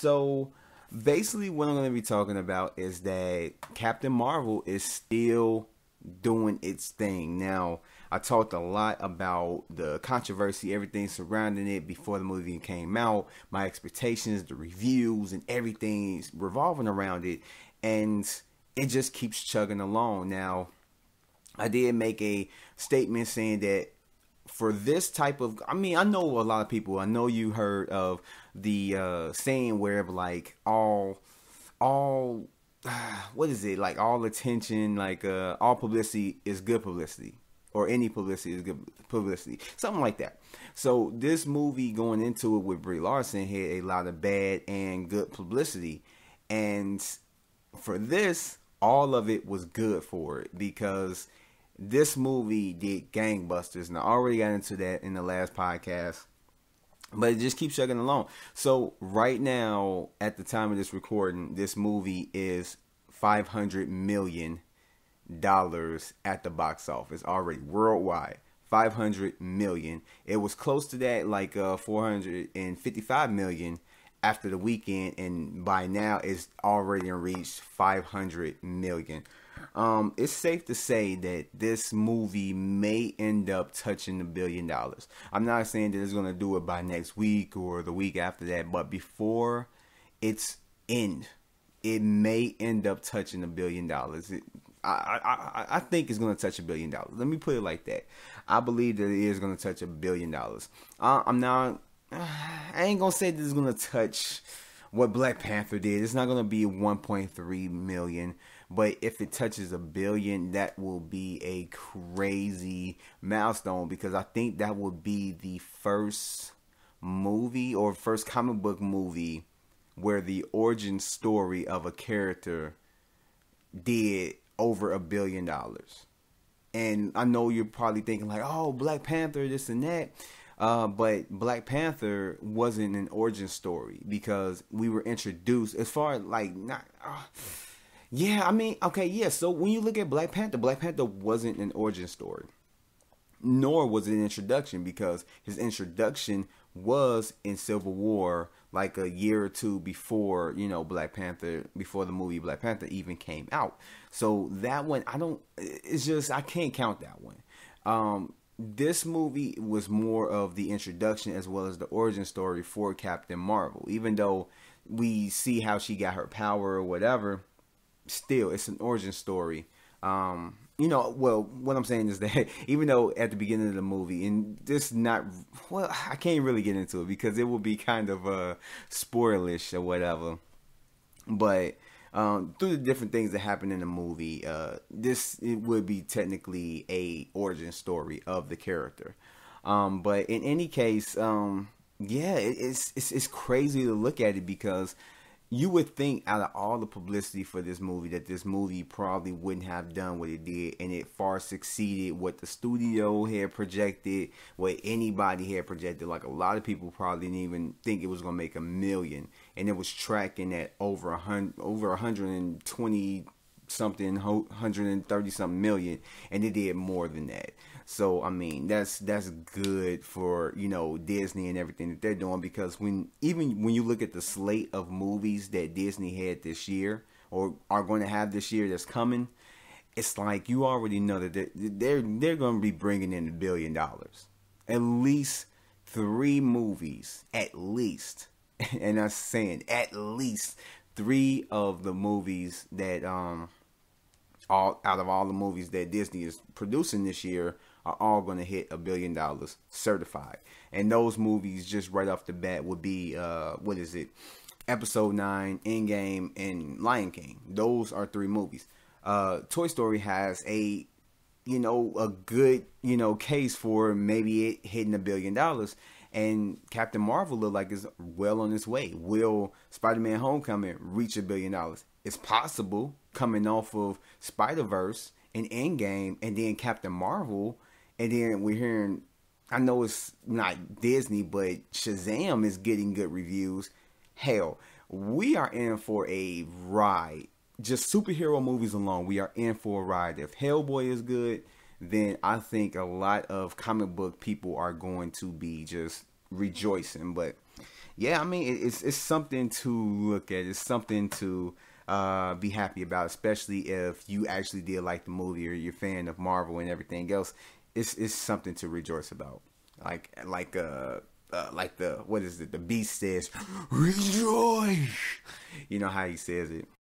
So basically, what I'm going to be talking about is that Captain Marvel is still doing its thing. Now, I talked a lot about the controversy, everything surrounding it before the movie came out, my expectations, the reviews, and everything revolving around it. And it just keeps chugging along. Now, I did make a statement saying that for this type of i mean i know a lot of people i know you heard of the uh saying where like all all what is it like all attention like uh all publicity is good publicity or any publicity is good publicity something like that so this movie going into it with brie larson had a lot of bad and good publicity and for this all of it was good for it because this movie did gangbusters, and I already got into that in the last podcast. But it just keeps chugging along. So right now, at the time of this recording, this movie is five hundred million dollars at the box office already worldwide. 500 million. It was close to that, like uh, 455 million after the weekend, and by now it's already reached 500 million. Um, it's safe to say that this movie may end up touching the billion dollars. I'm not saying that it's gonna do it by next week or the week after that, but before its end, it may end up touching a billion dollars. It, I, I, I think it's going to touch a billion dollars. Let me put it like that. I believe that it is going to touch a billion dollars. Uh, I'm not. I ain't gonna say this is gonna touch what Black Panther did. It's not gonna be 1.3 million. But if it touches a billion, that will be a crazy milestone because I think that would be the first movie or first comic book movie where the origin story of a character did over a billion dollars. And I know you're probably thinking like, oh, Black Panther, this and that. Uh, but Black Panther wasn't an origin story because we were introduced as far as like not. Uh, yeah, I mean, okay, yeah. So when you look at Black Panther, Black Panther wasn't an origin story, nor was it an introduction because his introduction was in Civil War, like a year or two before, you know, Black Panther, before the movie Black Panther even came out. So that one, I don't, it's just, I can't count that one. Um, this movie was more of the introduction as well as the origin story for Captain Marvel, even though we see how she got her power or whatever still, it's an origin story. Um, you know, well, what I'm saying is that even though at the beginning of the movie, and this not well, I can't really get into it because it will be kind of uh spoilish or whatever. But um, through the different things that happen in the movie, uh, this it would be technically a origin story of the character. Um, but in any case, um, yeah, it, it's, it's it's crazy to look at it because you would think out of all the publicity for this movie that this movie probably wouldn't have done what it did and it far succeeded what the studio had projected what anybody had projected like a lot of people probably didn't even think it was going to make a million and it was tracking at over a hundred over 120 something, 130 something million, and they did more than that. So I mean, that's that's good for you know Disney and everything that they're doing because when even when you look at the slate of movies that Disney had this year or are going to have this year that's coming, it's like you already know that they're they're, they're going to be bringing in a billion dollars, at least three movies, at least. And I'm saying at least three of the movies that um all out of all the movies that Disney is producing this year are all going to hit a billion dollars certified. And those movies just right off the bat would be uh what is it? Episode 9, Endgame and Lion King. Those are three movies. Uh Toy Story has a you know a good, you know, case for maybe it hitting a billion dollars and Captain Marvel look like is well on its way. Will Spider-Man Homecoming reach a billion dollars? It's possible coming off of Spider Verse and Endgame, and then Captain Marvel, and then we're hearing. I know it's not Disney, but Shazam is getting good reviews. Hell, we are in for a ride. Just superhero movies alone, we are in for a ride. If Hellboy is good, then I think a lot of comic book people are going to be just rejoicing. But yeah, I mean, it's it's something to look at. It's something to uh, be happy about, especially if you actually did like the movie or you're a fan of Marvel and everything else. It's it's something to rejoice about. Like like uh, uh like the what is it? The Beast says, rejoice. You know how he says it.